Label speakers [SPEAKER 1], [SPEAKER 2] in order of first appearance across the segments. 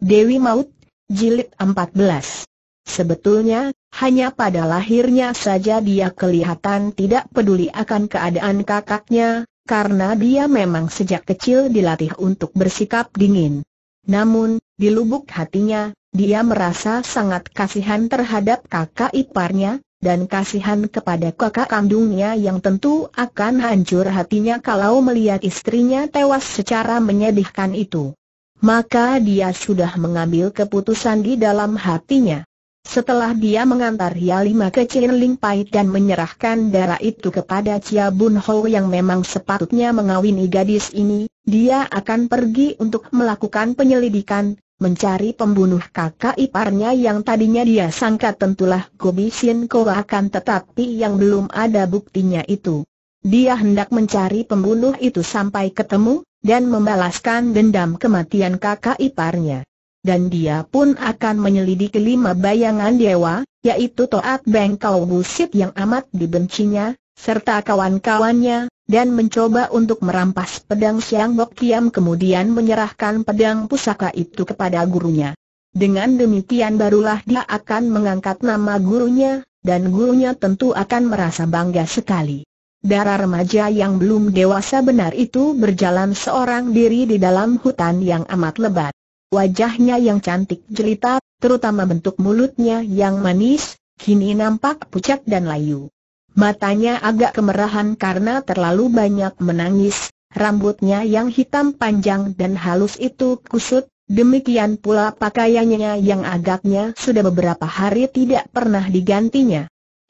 [SPEAKER 1] Dewi Maut, Jilid 14 Sebetulnya, hanya pada lahirnya saja dia kelihatan tidak peduli akan keadaan kakaknya, karena dia memang sejak kecil dilatih untuk bersikap dingin. Namun, di lubuk hatinya, dia merasa sangat kasihan terhadap kakak iparnya, dan kasihan kepada kakak kandungnya yang tentu akan hancur hatinya kalau melihat istrinya tewas secara menyedihkan itu maka dia sudah mengambil keputusan di dalam hatinya. Setelah dia mengantar Yalima ke Ling Pai dan menyerahkan darah itu kepada Chia Bun Ho yang memang sepatutnya mengawini gadis ini, dia akan pergi untuk melakukan penyelidikan, mencari pembunuh kakak iparnya yang tadinya dia sangka tentulah Gobi Sin Ko akan tetapi yang belum ada buktinya itu. Dia hendak mencari pembunuh itu sampai ketemu, dan membalaskan dendam kematian kakak iparnya. Dan dia pun akan menyelidiki lima bayangan dewa, yaitu Toat Beng Kau Busit yang amat dibencinya, serta kawan-kawannya, dan mencoba untuk merampas pedang Siang Bok Kiam kemudian menyerahkan pedang pusaka itu kepada gurunya. Dengan demikian barulah dia akan mengangkat nama gurunya, dan gurunya tentu akan merasa bangga sekali. Darah remaja yang belum dewasa benar itu berjalan seorang diri di dalam hutan yang amat lebat. Wajahnya yang cantik jelita, terutama bentuk mulutnya yang manis, kini nampak pucat dan layu. Matanya agak kemerahan karena terlalu banyak menangis, rambutnya yang hitam panjang dan halus itu kusut, demikian pula pakaiannya yang agaknya sudah beberapa hari tidak pernah digantinya.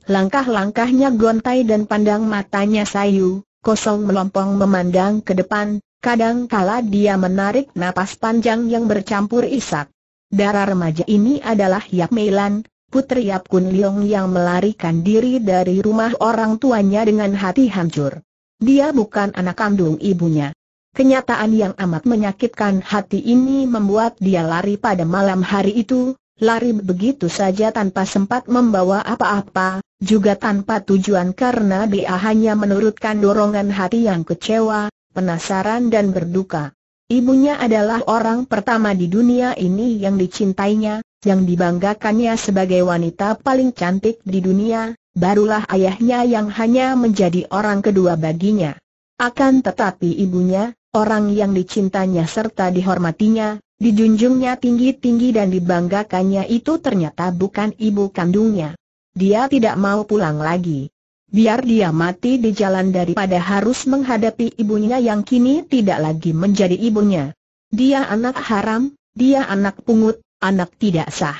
[SPEAKER 1] Langkah-langkahnya gontai dan pandang matanya sayu, kosong melompong memandang ke depan, kadang kala dia menarik napas panjang yang bercampur isak. Darah remaja ini adalah Yap Meilan, putri Yap Kun Leong yang melarikan diri dari rumah orang tuanya dengan hati hancur. Dia bukan anak kandung ibunya. Kenyataan yang amat menyakitkan hati ini membuat dia lari pada malam hari itu, lari begitu saja tanpa sempat membawa apa-apa, juga tanpa tujuan karena dia hanya menurutkan dorongan hati yang kecewa, penasaran dan berduka. Ibunya adalah orang pertama di dunia ini yang dicintainya, yang dibanggakannya sebagai wanita paling cantik di dunia, barulah ayahnya yang hanya menjadi orang kedua baginya. Akan tetapi ibunya, orang yang dicintanya serta dihormatinya, dijunjungnya tinggi-tinggi dan dibanggakannya itu ternyata bukan ibu kandungnya. Dia tidak mau pulang lagi. Biar dia mati di jalan daripada harus menghadapi ibunya yang kini tidak lagi menjadi ibunya. Dia anak haram, dia anak pungut, anak tidak sah.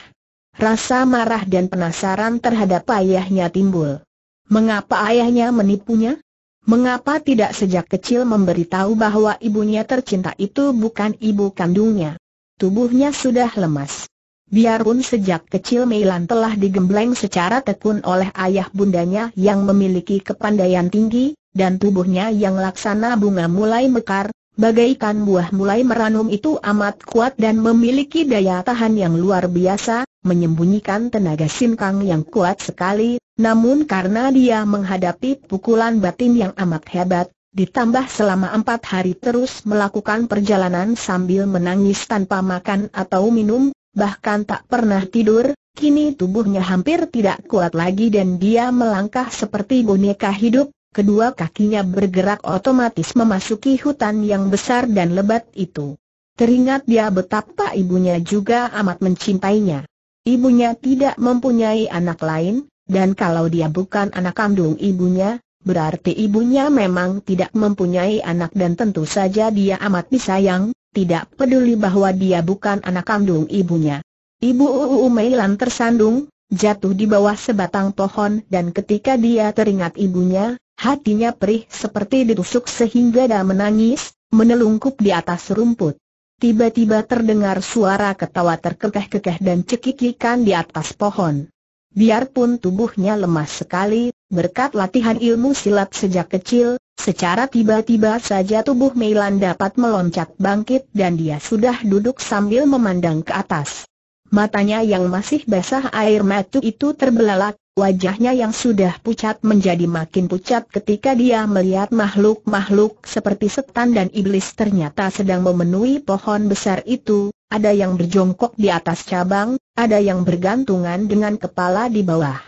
[SPEAKER 1] Rasa marah dan penasaran terhadap ayahnya timbul. Mengapa ayahnya menipunya? Mengapa tidak sejak kecil memberitahu bahwa ibunya tercinta itu bukan ibu kandungnya? Tubuhnya sudah lemas. Biarpun sejak kecil Meilan telah digembleng secara tekun oleh ayah bundanya yang memiliki kepandaian tinggi, dan tubuhnya yang laksana bunga mulai mekar, bagaikan buah mulai meranum itu amat kuat dan memiliki daya tahan yang luar biasa, menyembunyikan tenaga sinkang yang kuat sekali, namun karena dia menghadapi pukulan batin yang amat hebat, ditambah selama empat hari terus melakukan perjalanan sambil menangis tanpa makan atau minum, bahkan tak pernah tidur, kini tubuhnya hampir tidak kuat lagi dan dia melangkah seperti boneka hidup, kedua kakinya bergerak otomatis memasuki hutan yang besar dan lebat itu. Teringat dia betapa ibunya juga amat mencintainya. Ibunya tidak mempunyai anak lain, dan kalau dia bukan anak kandung ibunya, berarti ibunya memang tidak mempunyai anak dan tentu saja dia amat disayang, tidak peduli bahwa dia bukan anak kandung ibunya. Ibu Uu Meilan tersandung, jatuh di bawah sebatang pohon dan ketika dia teringat ibunya, hatinya perih seperti ditusuk sehingga dia menangis, menelungkup di atas rumput. Tiba-tiba terdengar suara ketawa terkekeh-kekeh dan cekikikan di atas pohon. Biarpun tubuhnya lemah sekali, berkat latihan ilmu silat sejak kecil, secara tiba-tiba saja tubuh Meilan dapat meloncat bangkit dan dia sudah duduk sambil memandang ke atas. Matanya yang masih basah air matu itu terbelalak, Wajahnya yang sudah pucat menjadi makin pucat ketika dia melihat makhluk-makhluk seperti setan dan iblis ternyata sedang memenuhi pohon besar itu, ada yang berjongkok di atas cabang, ada yang bergantungan dengan kepala di bawah.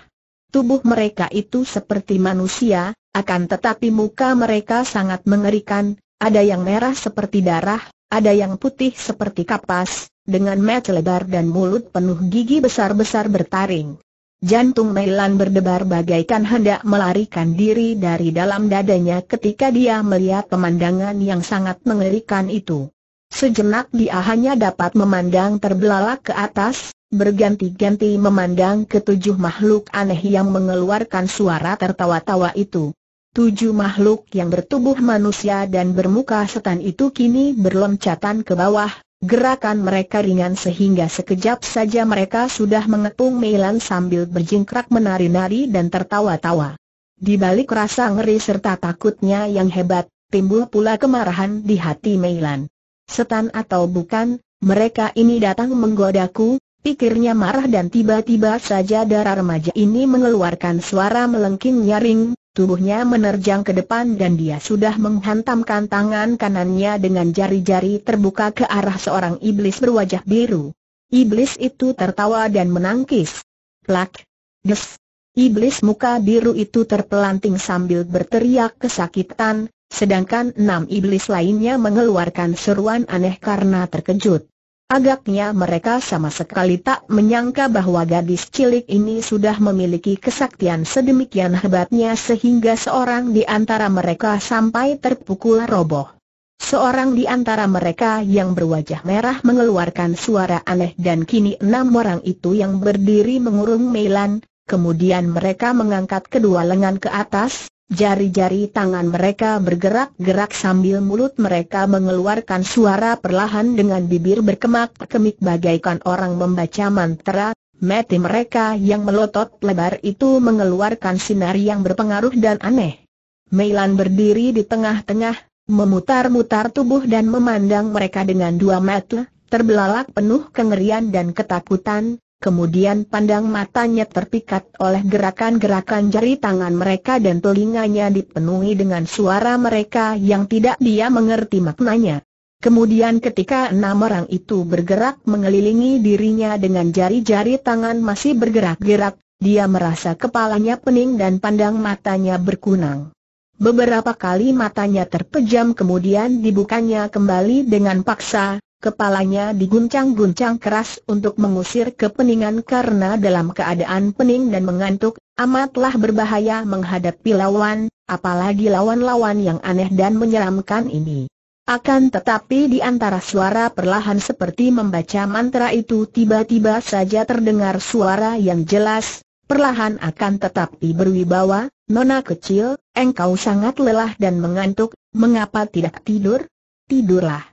[SPEAKER 1] Tubuh mereka itu seperti manusia, akan tetapi muka mereka sangat mengerikan, ada yang merah seperti darah, ada yang putih seperti kapas, dengan mata lebar dan mulut penuh gigi besar-besar bertaring. Jantung Melan berdebar bagaikan hendak melarikan diri dari dalam dadanya ketika dia melihat pemandangan yang sangat mengerikan itu. Sejenak dia hanya dapat memandang terbelalak ke atas, berganti-ganti memandang ketujuh makhluk aneh yang mengeluarkan suara tertawa-tawa itu. Tujuh makhluk yang bertubuh manusia dan bermuka setan itu kini berloncatan ke bawah, Gerakan mereka ringan sehingga sekejap saja mereka sudah mengepung Meilan sambil berjingkrak menari-nari dan tertawa-tawa. Di balik rasa ngeri serta takutnya yang hebat, timbul pula kemarahan di hati Meilan. Setan atau bukan, mereka ini datang menggodaku, pikirnya marah dan tiba-tiba saja darah remaja ini mengeluarkan suara melengking nyaring, Tubuhnya menerjang ke depan dan dia sudah menghantamkan tangan kanannya dengan jari-jari terbuka ke arah seorang iblis berwajah biru. Iblis itu tertawa dan menangkis. Plak! Des! Iblis muka biru itu terpelanting sambil berteriak kesakitan, sedangkan enam iblis lainnya mengeluarkan seruan aneh karena terkejut. Agaknya mereka sama sekali tak menyangka bahwa gadis cilik ini sudah memiliki kesaktian sedemikian hebatnya sehingga seorang di antara mereka sampai terpukul roboh. Seorang di antara mereka yang berwajah merah mengeluarkan suara aneh dan kini enam orang itu yang berdiri mengurung Meilan, kemudian mereka mengangkat kedua lengan ke atas, Jari-jari tangan mereka bergerak-gerak sambil mulut mereka mengeluarkan suara perlahan dengan bibir berkemak-kemik bagaikan orang membaca mantra. Mati mereka yang melotot lebar itu mengeluarkan sinar yang berpengaruh dan aneh. Meilan berdiri di tengah-tengah, memutar-mutar tubuh dan memandang mereka dengan dua mata, terbelalak penuh kengerian dan ketakutan, Kemudian pandang matanya terpikat oleh gerakan-gerakan jari tangan mereka dan telinganya dipenuhi dengan suara mereka yang tidak dia mengerti maknanya. Kemudian ketika enam orang itu bergerak mengelilingi dirinya dengan jari-jari tangan masih bergerak-gerak, dia merasa kepalanya pening dan pandang matanya berkunang. Beberapa kali matanya terpejam kemudian dibukanya kembali dengan paksa, Kepalanya diguncang-guncang keras untuk mengusir kepeningan karena dalam keadaan pening dan mengantuk, amatlah berbahaya menghadapi lawan, apalagi lawan-lawan yang aneh dan menyeramkan ini. Akan tetapi di antara suara perlahan seperti membaca mantra itu tiba-tiba saja terdengar suara yang jelas, perlahan akan tetapi berwibawa, Nona kecil, engkau sangat lelah dan mengantuk, mengapa tidak tidur? Tidurlah.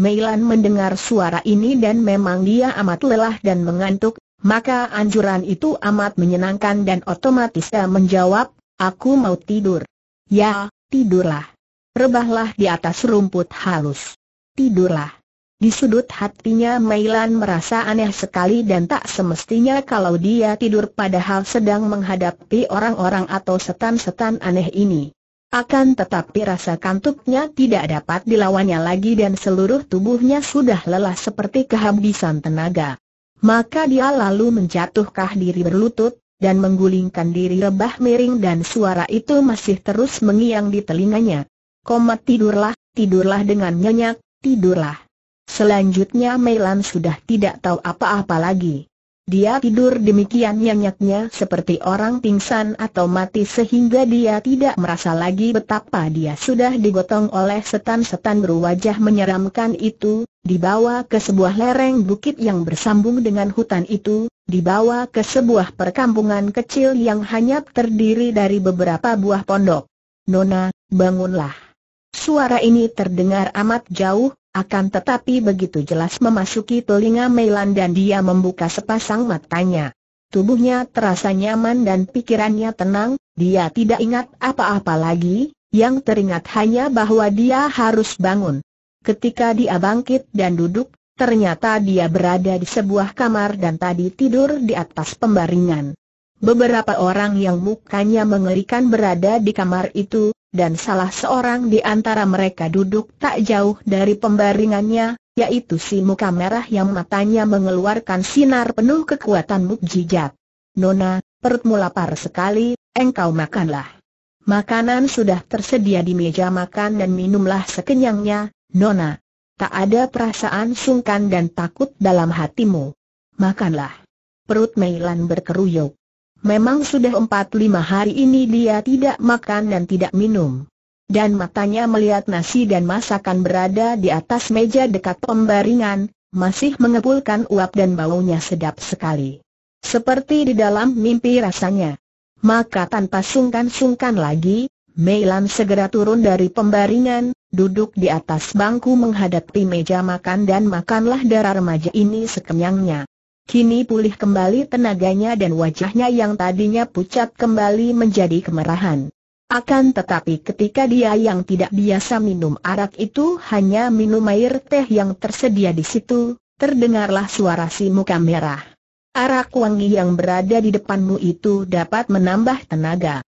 [SPEAKER 1] Meilan mendengar suara ini dan memang dia amat lelah dan mengantuk, maka anjuran itu amat menyenangkan dan otomatis dia menjawab, aku mau tidur. Ya, tidurlah. Rebahlah di atas rumput halus. Tidurlah. Di sudut hatinya Meilan merasa aneh sekali dan tak semestinya kalau dia tidur padahal sedang menghadapi orang-orang atau setan-setan aneh ini. Akan tetapi rasa kantuknya tidak dapat dilawannya lagi dan seluruh tubuhnya sudah lelah seperti kehabisan tenaga. Maka dia lalu menjatuhkah diri berlutut, dan menggulingkan diri rebah miring dan suara itu masih terus mengiang di telinganya. Koma tidurlah, tidurlah dengan nyenyak, tidurlah. Selanjutnya Melan sudah tidak tahu apa-apa lagi. Dia tidur demikian nyenyaknya seperti orang pingsan atau mati sehingga dia tidak merasa lagi betapa dia sudah digotong oleh setan-setan berwajah menyeramkan itu, dibawa ke sebuah lereng bukit yang bersambung dengan hutan itu, dibawa ke sebuah perkampungan kecil yang hanya terdiri dari beberapa buah pondok. Nona, bangunlah. Suara ini terdengar amat jauh, akan tetapi begitu jelas memasuki telinga Meilan dan dia membuka sepasang matanya. Tubuhnya terasa nyaman dan pikirannya tenang, dia tidak ingat apa-apa lagi, yang teringat hanya bahwa dia harus bangun. Ketika dia bangkit dan duduk, ternyata dia berada di sebuah kamar dan tadi tidur di atas pembaringan. Beberapa orang yang mukanya mengerikan berada di kamar itu, dan salah seorang di antara mereka duduk tak jauh dari pembaringannya, yaitu si muka merah yang matanya mengeluarkan sinar penuh kekuatan mukjizat. Nona, perutmu lapar sekali, engkau makanlah. Makanan sudah tersedia di meja makan dan minumlah sekenyangnya, Nona. Tak ada perasaan sungkan dan takut dalam hatimu. Makanlah. Perut Meilan berkeruyuk. Memang sudah empat lima hari ini dia tidak makan dan tidak minum. Dan matanya melihat nasi dan masakan berada di atas meja dekat pembaringan, masih mengepulkan uap dan baunya sedap sekali. Seperti di dalam mimpi rasanya. Maka tanpa sungkan-sungkan lagi, Meilan segera turun dari pembaringan, duduk di atas bangku menghadapi meja makan dan makanlah darah remaja ini sekenyangnya. Kini pulih kembali tenaganya dan wajahnya yang tadinya pucat kembali menjadi kemerahan. Akan tetapi ketika dia yang tidak biasa minum arak itu hanya minum air teh yang tersedia di situ, terdengarlah suara si muka merah. Arak wangi yang berada di depanmu itu dapat menambah tenaga.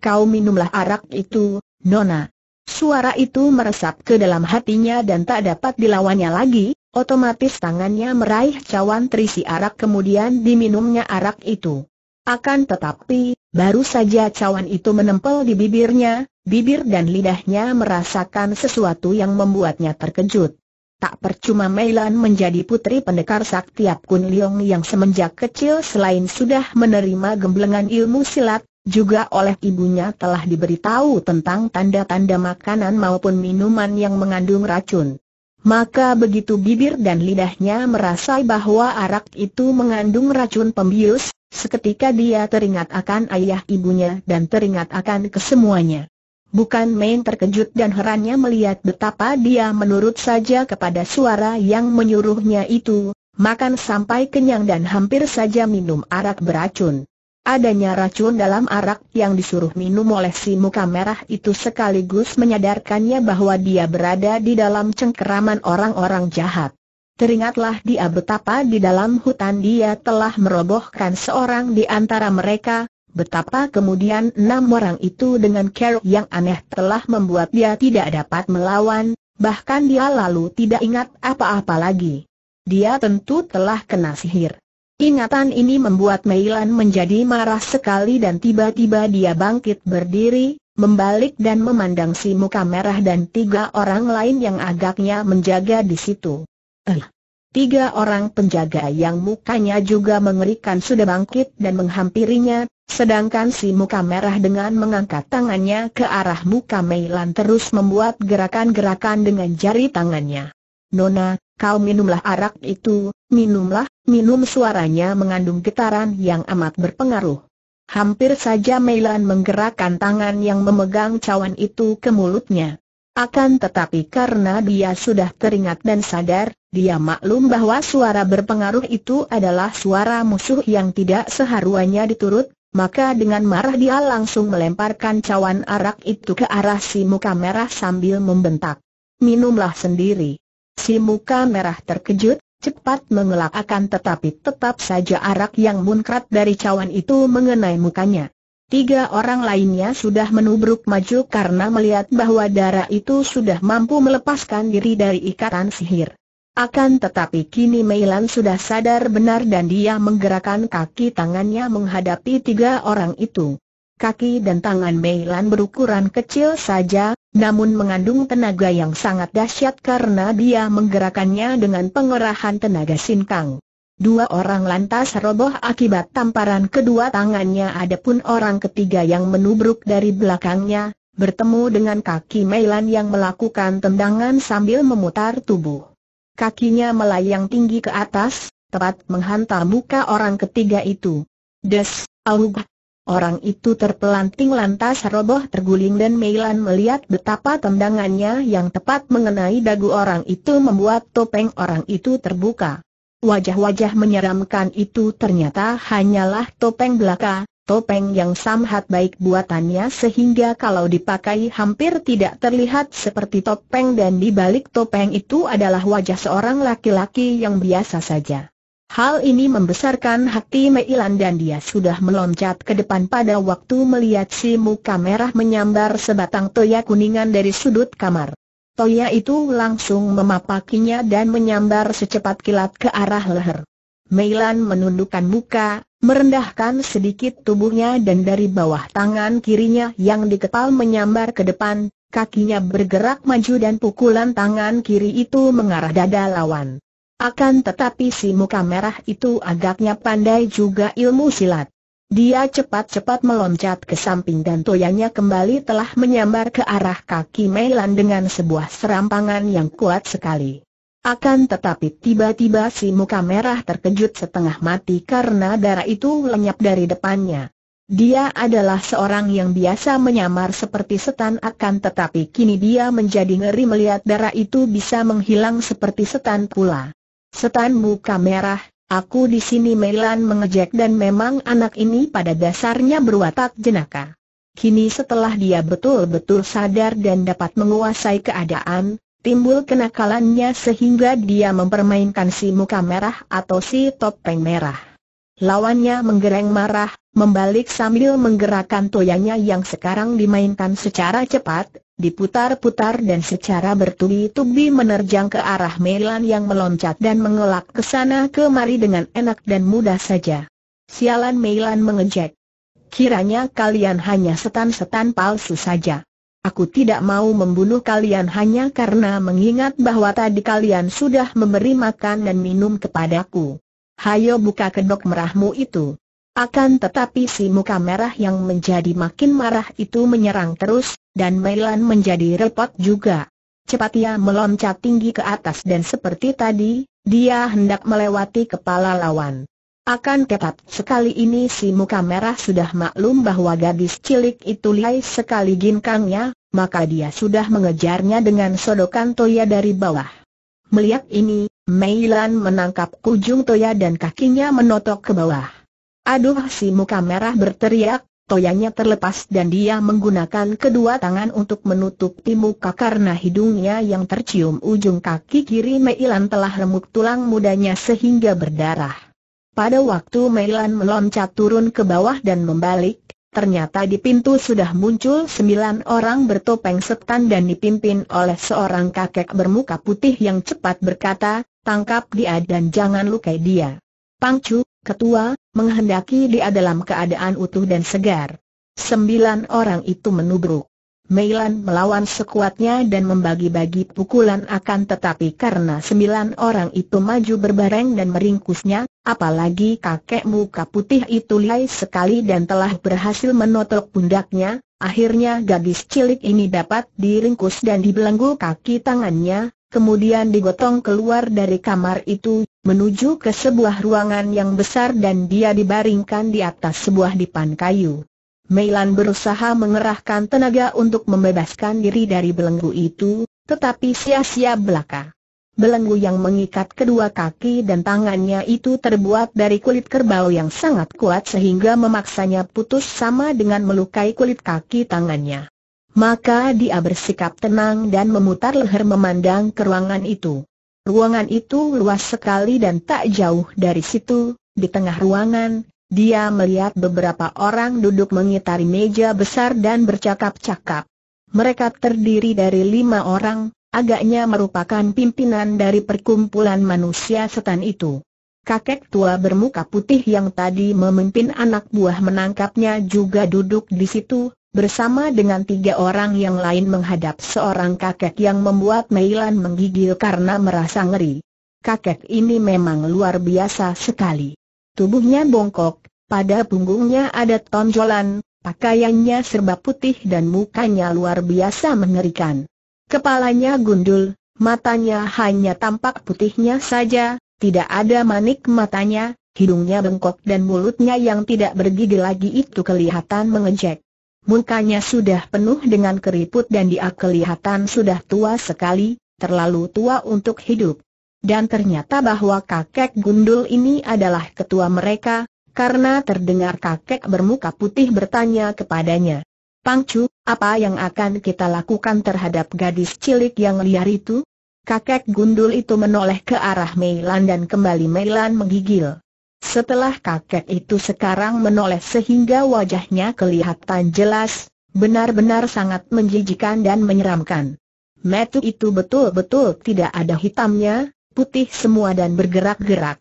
[SPEAKER 1] Kau minumlah arak itu, Nona. Suara itu meresap ke dalam hatinya dan tak dapat dilawannya lagi, Otomatis tangannya meraih cawan terisi arak kemudian diminumnya arak itu. Akan tetapi, baru saja cawan itu menempel di bibirnya, bibir dan lidahnya merasakan sesuatu yang membuatnya terkejut. Tak percuma Meilan menjadi putri pendekar sakti Kun Liong yang semenjak kecil selain sudah menerima gemblengan ilmu silat, juga oleh ibunya telah diberitahu tentang tanda-tanda makanan maupun minuman yang mengandung racun maka begitu bibir dan lidahnya merasai bahwa arak itu mengandung racun pembius, seketika dia teringat akan ayah ibunya dan teringat akan kesemuanya. Bukan main terkejut dan herannya melihat betapa dia menurut saja kepada suara yang menyuruhnya itu, makan sampai kenyang dan hampir saja minum arak beracun. Adanya racun dalam arak yang disuruh minum oleh si muka merah itu sekaligus menyadarkannya bahwa dia berada di dalam cengkeraman orang-orang jahat. Teringatlah dia betapa di dalam hutan dia telah merobohkan seorang di antara mereka, betapa kemudian enam orang itu dengan kerok yang aneh telah membuat dia tidak dapat melawan, bahkan dia lalu tidak ingat apa-apa lagi. Dia tentu telah kena sihir. Ingatan ini membuat Meilan menjadi marah sekali dan tiba-tiba dia bangkit berdiri, membalik dan memandang si muka merah dan tiga orang lain yang agaknya menjaga di situ. Eh, Tiga orang penjaga yang mukanya juga mengerikan sudah bangkit dan menghampirinya, sedangkan si muka merah dengan mengangkat tangannya ke arah muka Meilan terus membuat gerakan-gerakan dengan jari tangannya. Nona, kau minumlah arak itu, minumlah, minum suaranya mengandung getaran yang amat berpengaruh. Hampir saja Meilan menggerakkan tangan yang memegang cawan itu ke mulutnya. Akan tetapi karena dia sudah teringat dan sadar, dia maklum bahwa suara berpengaruh itu adalah suara musuh yang tidak seharuannya diturut, maka dengan marah dia langsung melemparkan cawan arak itu ke arah si muka merah sambil membentak. Minumlah sendiri. Si muka merah terkejut, cepat mengelak akan tetapi tetap saja arak yang munkrat dari cawan itu mengenai mukanya. Tiga orang lainnya sudah menubruk maju karena melihat bahwa darah itu sudah mampu melepaskan diri dari ikatan sihir. Akan tetapi kini Meilan sudah sadar benar dan dia menggerakkan kaki tangannya menghadapi tiga orang itu. Kaki dan tangan Mei berukuran kecil saja, namun mengandung tenaga yang sangat dahsyat karena dia menggerakkannya dengan pengerahan tenaga sinkang. Dua orang lantas roboh akibat tamparan kedua tangannya adapun orang ketiga yang menubruk dari belakangnya, bertemu dengan kaki Meilan yang melakukan tendangan sambil memutar tubuh. Kakinya melayang tinggi ke atas, tepat menghantam muka orang ketiga itu. Des, augh, Orang itu terpelanting lantas roboh terguling dan Meilan melihat betapa tendangannya yang tepat mengenai dagu orang itu membuat topeng orang itu terbuka. Wajah-wajah menyeramkan itu ternyata hanyalah topeng belaka, topeng yang samhat baik buatannya sehingga kalau dipakai hampir tidak terlihat seperti topeng dan di balik topeng itu adalah wajah seorang laki-laki yang biasa saja. Hal ini membesarkan hati Meilan dan dia sudah meloncat ke depan pada waktu melihat si muka merah menyambar sebatang toya kuningan dari sudut kamar. Toya itu langsung memapakinya dan menyambar secepat kilat ke arah leher. Meilan menundukkan muka, merendahkan sedikit tubuhnya dan dari bawah tangan kirinya yang dikepal menyambar ke depan, kakinya bergerak maju dan pukulan tangan kiri itu mengarah dada lawan. Akan tetapi si muka merah itu agaknya pandai juga ilmu silat. Dia cepat-cepat meloncat ke samping dan toyanya kembali telah menyambar ke arah kaki Melan dengan sebuah serampangan yang kuat sekali. Akan tetapi tiba-tiba si muka merah terkejut setengah mati karena darah itu lenyap dari depannya. Dia adalah seorang yang biasa menyamar seperti setan akan tetapi kini dia menjadi ngeri melihat darah itu bisa menghilang seperti setan pula. Setan muka merah, aku di sini Melan mengejek dan memang anak ini pada dasarnya berwatak jenaka. Kini setelah dia betul-betul sadar dan dapat menguasai keadaan, timbul kenakalannya sehingga dia mempermainkan si muka merah atau si topeng merah. Lawannya menggereng marah, membalik sambil menggerakkan toyanya yang sekarang dimainkan secara cepat, diputar-putar dan secara bertubi-tubi menerjang ke arah Melan yang meloncat dan mengelak ke sana kemari dengan enak dan mudah saja. Sialan Melan mengejek. Kiranya kalian hanya setan-setan palsu saja. Aku tidak mau membunuh kalian hanya karena mengingat bahwa tadi kalian sudah memberi makan dan minum kepadaku. Hayo buka kedok merahmu itu. Akan tetapi si muka merah yang menjadi makin marah itu menyerang terus, dan Meilan menjadi repot juga. Cepat ia meloncat tinggi ke atas dan seperti tadi, dia hendak melewati kepala lawan. Akan tetap sekali ini si muka merah sudah maklum bahwa gadis cilik itu lihai sekali ginkangnya, maka dia sudah mengejarnya dengan sodokan toya dari bawah. Melihat ini, Meilan menangkap ujung toya dan kakinya menotok ke bawah. Aduh si muka merah berteriak, toyanya terlepas dan dia menggunakan kedua tangan untuk menutupi muka karena hidungnya yang tercium ujung kaki kiri Meilan telah remuk tulang mudanya sehingga berdarah. Pada waktu Meilan meloncat turun ke bawah dan membalik, ternyata di pintu sudah muncul sembilan orang bertopeng setan dan dipimpin oleh seorang kakek bermuka putih yang cepat berkata, tangkap dia dan jangan lukai dia. Pangcu, ketua, menghendaki dia dalam keadaan utuh dan segar. Sembilan orang itu menubruk. Meilan melawan sekuatnya dan membagi-bagi pukulan akan tetapi karena sembilan orang itu maju berbareng dan meringkusnya, apalagi kakek muka putih itu lihai sekali dan telah berhasil menotok pundaknya, akhirnya gadis cilik ini dapat diringkus dan dibelenggu kaki tangannya, kemudian digotong keluar dari kamar itu, menuju ke sebuah ruangan yang besar dan dia dibaringkan di atas sebuah dipan kayu. Meilan berusaha mengerahkan tenaga untuk membebaskan diri dari belenggu itu, tetapi sia-sia belaka. Belenggu yang mengikat kedua kaki dan tangannya itu terbuat dari kulit kerbau yang sangat kuat sehingga memaksanya putus sama dengan melukai kulit kaki tangannya. Maka dia bersikap tenang dan memutar leher memandang ke ruangan itu. Ruangan itu luas sekali dan tak jauh dari situ, di tengah ruangan, dia melihat beberapa orang duduk mengitari meja besar dan bercakap-cakap. Mereka terdiri dari lima orang, agaknya merupakan pimpinan dari perkumpulan manusia setan itu. Kakek tua bermuka putih yang tadi memimpin anak buah menangkapnya juga duduk di situ, bersama dengan tiga orang yang lain menghadap seorang kakek yang membuat Meilan menggigil karena merasa ngeri. Kakek ini memang luar biasa sekali. Tubuhnya bongkok, pada punggungnya ada tonjolan, pakaiannya serba putih dan mukanya luar biasa mengerikan. Kepalanya gundul, matanya hanya tampak putihnya saja, tidak ada manik matanya, hidungnya bengkok dan mulutnya yang tidak bergigi lagi itu kelihatan mengejek. Mukanya sudah penuh dengan keriput dan dia kelihatan sudah tua sekali, terlalu tua untuk hidup. Dan ternyata bahwa kakek gundul ini adalah ketua mereka, karena terdengar kakek bermuka putih bertanya kepadanya. Pangcu, apa yang akan kita lakukan terhadap gadis cilik yang liar itu? Kakek gundul itu menoleh ke arah Meilan dan kembali Meilan menggigil. Setelah kakek itu sekarang menoleh sehingga wajahnya kelihatan jelas, benar-benar sangat menjijikan dan menyeramkan. Metu itu betul-betul tidak ada hitamnya, putih semua dan bergerak-gerak.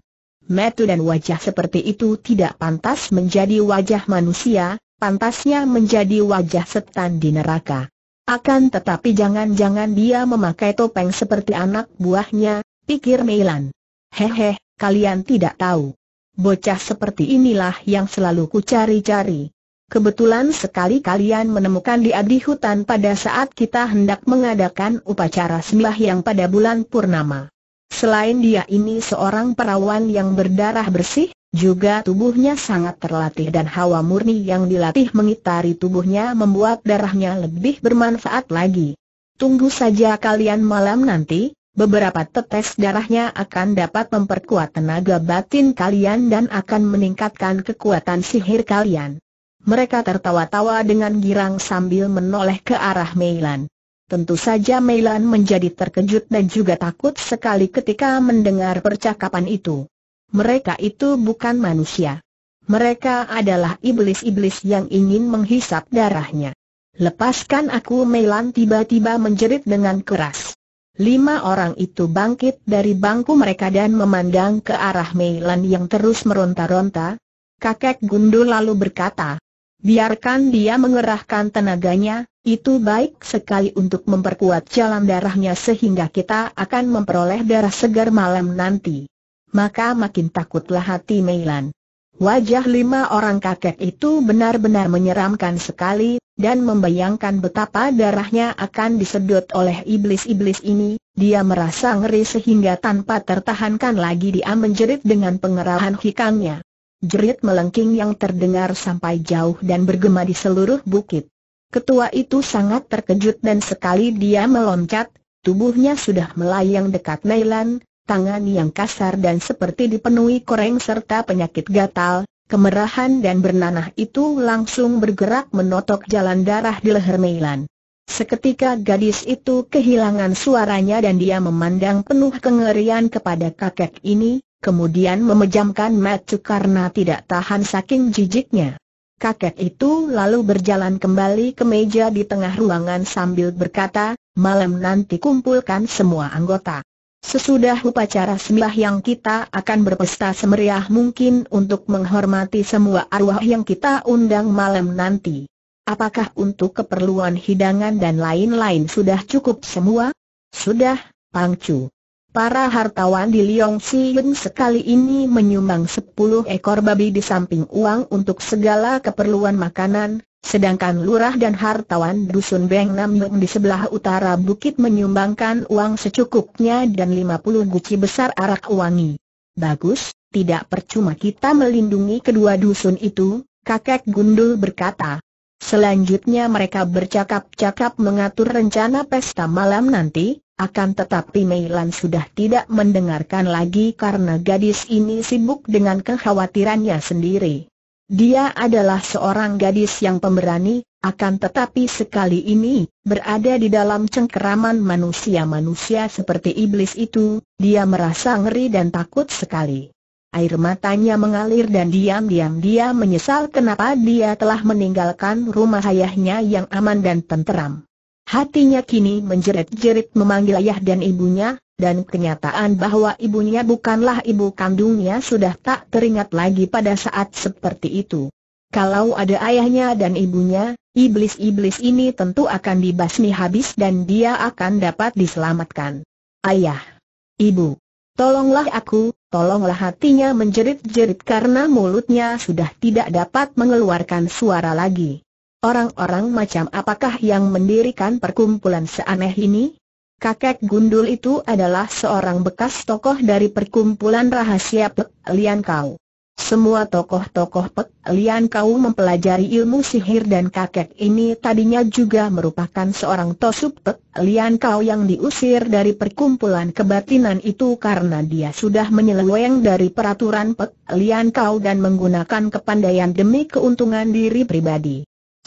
[SPEAKER 1] Metu dan wajah seperti itu tidak pantas menjadi wajah manusia, pantasnya menjadi wajah setan di neraka. Akan tetapi jangan-jangan dia memakai topeng seperti anak buahnya, pikir Meilan. Hehe, kalian tidak tahu bocah seperti inilah yang selalu ku cari-cari. Kebetulan sekali kalian menemukan di adi hutan pada saat kita hendak mengadakan upacara yang pada bulan purnama. Selain dia ini seorang perawan yang berdarah bersih, juga tubuhnya sangat terlatih dan hawa murni yang dilatih mengitari tubuhnya membuat darahnya lebih bermanfaat lagi. Tunggu saja kalian malam nanti, beberapa tetes darahnya akan dapat memperkuat tenaga batin kalian dan akan meningkatkan kekuatan sihir kalian. Mereka tertawa-tawa dengan girang sambil menoleh ke arah Meilan. Tentu saja Meilan menjadi terkejut dan juga takut sekali ketika mendengar percakapan itu. Mereka itu bukan manusia. Mereka adalah iblis-iblis yang ingin menghisap darahnya. Lepaskan aku Meilan tiba-tiba menjerit dengan keras. Lima orang itu bangkit dari bangku mereka dan memandang ke arah Mei yang terus meronta-ronta. Kakek gundul lalu berkata, biarkan dia mengerahkan tenaganya, itu baik sekali untuk memperkuat jalan darahnya sehingga kita akan memperoleh darah segar malam nanti. Maka makin takutlah hati Mei Wajah lima orang kakek itu benar-benar menyeramkan sekali, dan membayangkan betapa darahnya akan disedot oleh iblis-iblis ini, dia merasa ngeri sehingga tanpa tertahankan lagi dia menjerit dengan pengerahan hikangnya. Jerit melengking yang terdengar sampai jauh dan bergema di seluruh bukit. Ketua itu sangat terkejut dan sekali dia meloncat, tubuhnya sudah melayang dekat Nailan, tangan yang kasar dan seperti dipenuhi koreng serta penyakit gatal, Kemerahan dan bernanah itu langsung bergerak menotok jalan darah di leher Meilan. Seketika gadis itu kehilangan suaranya dan dia memandang penuh kengerian kepada kakek ini, kemudian memejamkan mata karena tidak tahan saking jijiknya. Kakek itu lalu berjalan kembali ke meja di tengah ruangan sambil berkata, malam nanti kumpulkan semua anggota. Sesudah upacara sembah yang kita akan berpesta semeriah mungkin untuk menghormati semua arwah yang kita undang malam nanti. Apakah untuk keperluan hidangan dan lain-lain sudah cukup semua? Sudah, Pangcu. Para hartawan di Liong Siun sekali ini menyumbang 10 ekor babi di samping uang untuk segala keperluan makanan, sedangkan lurah dan hartawan dusun Beng Nam Yung di sebelah utara bukit menyumbangkan uang secukupnya dan 50 guci besar arak wangi. Bagus, tidak percuma kita melindungi kedua dusun itu, kakek gundul berkata. Selanjutnya mereka bercakap-cakap mengatur rencana pesta malam nanti, akan tetapi Meilan sudah tidak mendengarkan lagi karena gadis ini sibuk dengan kekhawatirannya sendiri. Dia adalah seorang gadis yang pemberani, akan tetapi sekali ini, berada di dalam cengkeraman manusia-manusia seperti iblis itu, dia merasa ngeri dan takut sekali. Air matanya mengalir dan diam-diam dia menyesal kenapa dia telah meninggalkan rumah ayahnya yang aman dan tenteram. Hatinya kini menjerit-jerit memanggil ayah dan ibunya, dan kenyataan bahwa ibunya bukanlah ibu kandungnya sudah tak teringat lagi pada saat seperti itu. Kalau ada ayahnya dan ibunya, iblis-iblis ini tentu akan dibasmi habis dan dia akan dapat diselamatkan. Ayah, ibu, tolonglah aku, tolonglah hatinya menjerit-jerit karena mulutnya sudah tidak dapat mengeluarkan suara lagi. Orang-orang macam apakah yang mendirikan perkumpulan seaneh ini? Kakek Gundul itu adalah seorang bekas tokoh dari perkumpulan rahasia Pek Lian Kau. Semua tokoh-tokoh Pek Lian Kau mempelajari ilmu sihir dan kakek ini tadinya juga merupakan seorang tosub Pek Lian Kau yang diusir dari perkumpulan kebatinan itu karena dia sudah menyeleweng dari peraturan Pek Lian Kau dan menggunakan kepandaian demi keuntungan diri pribadi.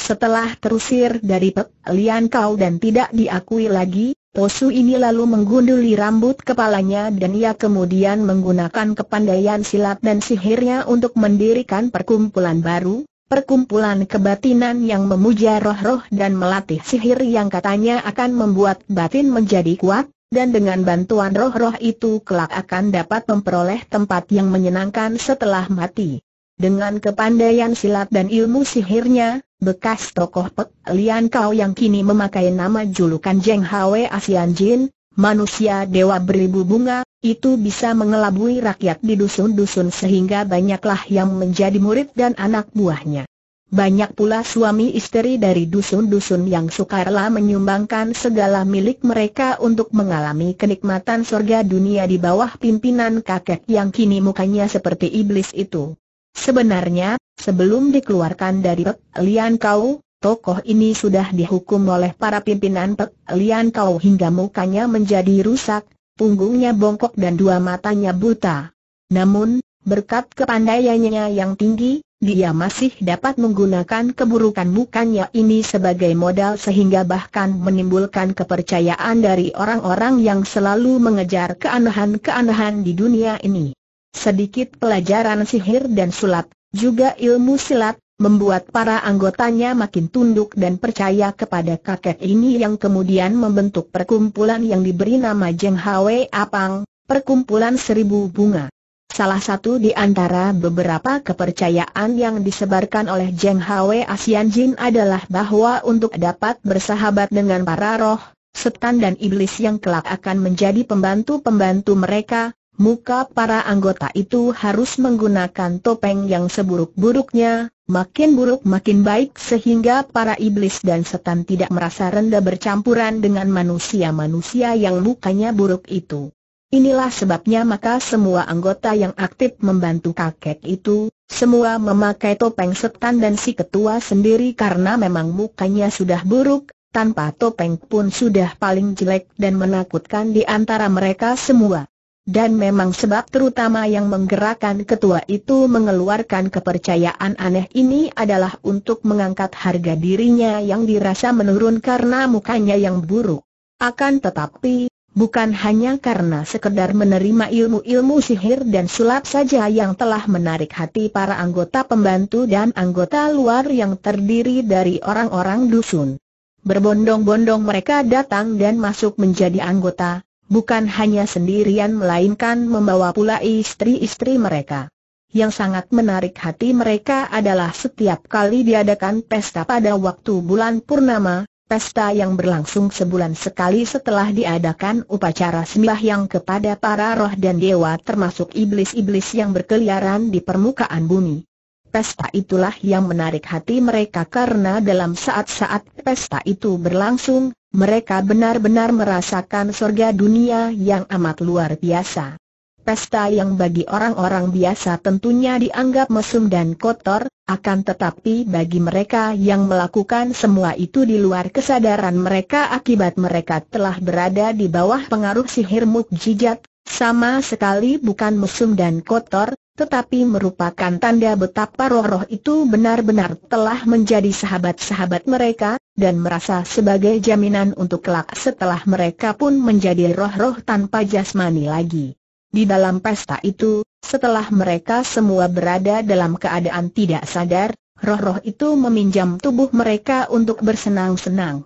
[SPEAKER 1] Setelah terusir dari Pek Lian Kau dan tidak diakui lagi, Tosu ini lalu menggunduli rambut kepalanya dan ia kemudian menggunakan kepandaian silat dan sihirnya untuk mendirikan perkumpulan baru, perkumpulan kebatinan yang memuja roh-roh dan melatih sihir yang katanya akan membuat batin menjadi kuat, dan dengan bantuan roh-roh itu kelak akan dapat memperoleh tempat yang menyenangkan setelah mati. Dengan kepandaian silat dan ilmu sihirnya, bekas tokoh Pek Lian Kau yang kini memakai nama julukan Jeng Hwe Asian Jin, manusia dewa beribu bunga, itu bisa mengelabui rakyat di dusun-dusun sehingga banyaklah yang menjadi murid dan anak buahnya. Banyak pula suami istri dari dusun-dusun yang sukarela menyumbangkan segala milik mereka untuk mengalami kenikmatan surga dunia di bawah pimpinan kakek yang kini mukanya seperti iblis itu. Sebenarnya, sebelum dikeluarkan dari Pek Lian Kau, tokoh ini sudah dihukum oleh para pimpinan Pek Lian Kau hingga mukanya menjadi rusak, punggungnya bongkok dan dua matanya buta. Namun, berkat kepandaiannya yang tinggi, dia masih dapat menggunakan keburukan mukanya ini sebagai modal sehingga bahkan menimbulkan kepercayaan dari orang-orang yang selalu mengejar keanehan-keanehan di dunia ini sedikit pelajaran sihir dan sulap, juga ilmu silat, membuat para anggotanya makin tunduk dan percaya kepada kakek ini yang kemudian membentuk perkumpulan yang diberi nama Jeng Hwe Apang, Perkumpulan Seribu Bunga. Salah satu di antara beberapa kepercayaan yang disebarkan oleh Jeng Hwe Asian Jin adalah bahwa untuk dapat bersahabat dengan para roh, setan dan iblis yang kelak akan menjadi pembantu-pembantu mereka, Muka para anggota itu harus menggunakan topeng yang seburuk-buruknya, makin buruk makin baik sehingga para iblis dan setan tidak merasa rendah bercampuran dengan manusia-manusia yang mukanya buruk itu. Inilah sebabnya maka semua anggota yang aktif membantu kakek itu, semua memakai topeng setan dan si ketua sendiri karena memang mukanya sudah buruk, tanpa topeng pun sudah paling jelek dan menakutkan di antara mereka semua. Dan memang sebab terutama yang menggerakkan ketua itu mengeluarkan kepercayaan aneh ini adalah untuk mengangkat harga dirinya yang dirasa menurun karena mukanya yang buruk. Akan tetapi, bukan hanya karena sekedar menerima ilmu-ilmu sihir dan sulap saja yang telah menarik hati para anggota pembantu dan anggota luar yang terdiri dari orang-orang dusun. Berbondong-bondong mereka datang dan masuk menjadi anggota, Bukan hanya sendirian melainkan membawa pula istri-istri mereka. Yang sangat menarik hati mereka adalah setiap kali diadakan pesta pada waktu bulan purnama, pesta yang berlangsung sebulan sekali setelah diadakan upacara yang kepada para roh dan dewa termasuk iblis-iblis yang berkeliaran di permukaan bumi. Pesta itulah yang menarik hati mereka karena dalam saat-saat pesta itu berlangsung, mereka benar-benar merasakan surga dunia yang amat luar biasa. Pesta yang bagi orang-orang biasa tentunya dianggap mesum dan kotor, akan tetapi bagi mereka yang melakukan semua itu di luar kesadaran mereka akibat mereka telah berada di bawah pengaruh sihir mukjizat, sama sekali bukan mesum dan kotor, tetapi merupakan tanda betapa roh-roh itu benar-benar telah menjadi sahabat-sahabat mereka, dan merasa sebagai jaminan untuk kelak setelah mereka pun menjadi roh-roh tanpa jasmani lagi. Di dalam pesta itu, setelah mereka semua berada dalam keadaan tidak sadar, roh-roh itu meminjam tubuh mereka untuk bersenang-senang.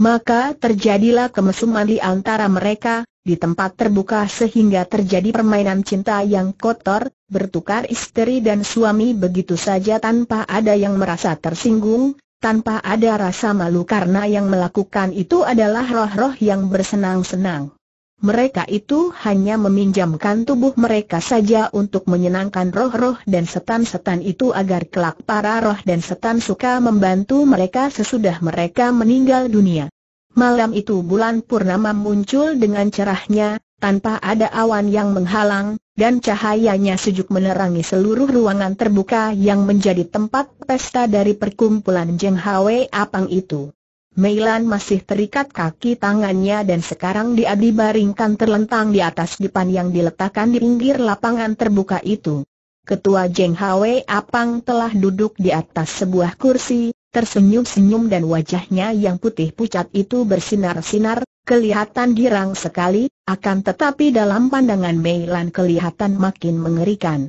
[SPEAKER 1] Maka terjadilah kemesuman di antara mereka, di tempat terbuka sehingga terjadi permainan cinta yang kotor, bertukar istri dan suami begitu saja tanpa ada yang merasa tersinggung, tanpa ada rasa malu karena yang melakukan itu adalah roh-roh yang bersenang-senang. Mereka itu hanya meminjamkan tubuh mereka saja untuk menyenangkan roh-roh dan setan-setan itu agar kelak para roh dan setan suka membantu mereka sesudah mereka meninggal dunia. Malam itu bulan purnama muncul dengan cerahnya, tanpa ada awan yang menghalang, dan cahayanya sejuk menerangi seluruh ruangan terbuka yang menjadi tempat pesta dari perkumpulan Jeng Hwe Apang itu. Meilan masih terikat kaki tangannya dan sekarang dia dibaringkan terlentang di atas dipan yang diletakkan di pinggir lapangan terbuka itu. Ketua Jeng Hwe Apang telah duduk di atas sebuah kursi, tersenyum-senyum dan wajahnya yang putih pucat itu bersinar-sinar, kelihatan girang sekali, akan tetapi dalam pandangan Mei kelihatan makin mengerikan.